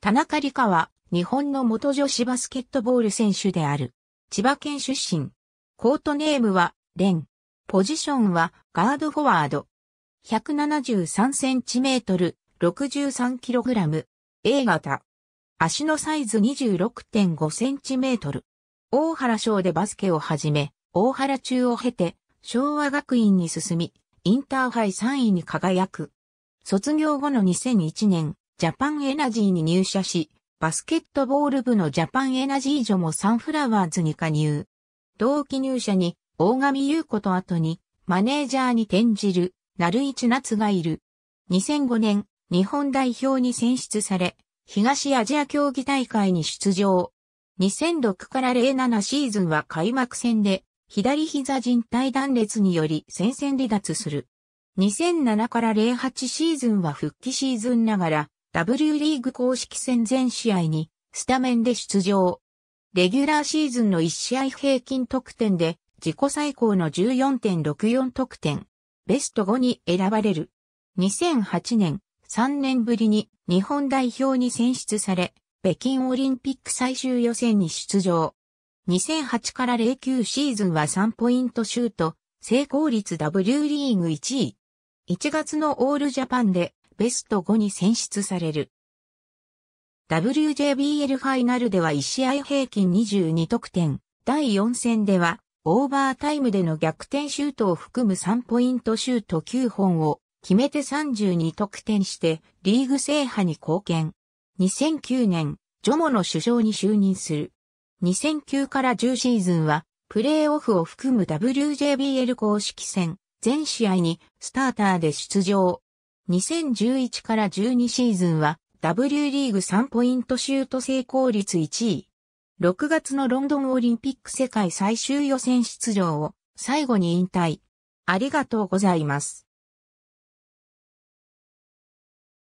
田中理香は、日本の元女子バスケットボール選手である。千葉県出身。コートネームは、レン。ポジションは、ガードフォワード。173cm、63kg。A 型。足のサイズ 26.5cm。大原省でバスケを始め、大原中を経て、昭和学院に進み、インターハイ3位に輝く。卒業後の2001年、ジャパンエナジーに入社し、バスケットボール部のジャパンエナジー所もサンフラワーズに加入。同期入社に、大上優子と後に、マネージャーに転じる、なるいちなつがいる。2005年、日本代表に選出され、東アジア競技大会に出場。2006から07シーズンは開幕戦で、左膝人体断裂により戦線離脱する。2007から08シーズンは復帰シーズンながら、W リーグ公式戦全試合にスタメンで出場。レギュラーシーズンの1試合平均得点で自己最高の14.64得点。ベスト5に選ばれる。2008年、3年ぶりに日本代表に選出され、北京オリンピック最終予選に出場。2008から09シーズンは3ポイントシュート、成功率 W リーグ1位。1月のオールジャパンでベスト5に選出される。WJBL ファイナルでは1試合平均22得点、第4戦ではオーバータイムでの逆転シュートを含む3ポイントシュート9本を決めて32得点してリーグ制覇に貢献。2009年、ジョモの首相に就任する。2009から10シーズンはプレーオフを含む WJBL 公式戦全試合にスターターで出場。2011から12シーズンは W リーグ3ポイントシュート成功率1位。6月のロンドンオリンピック世界最終予選出場を最後に引退。ありがとうございます。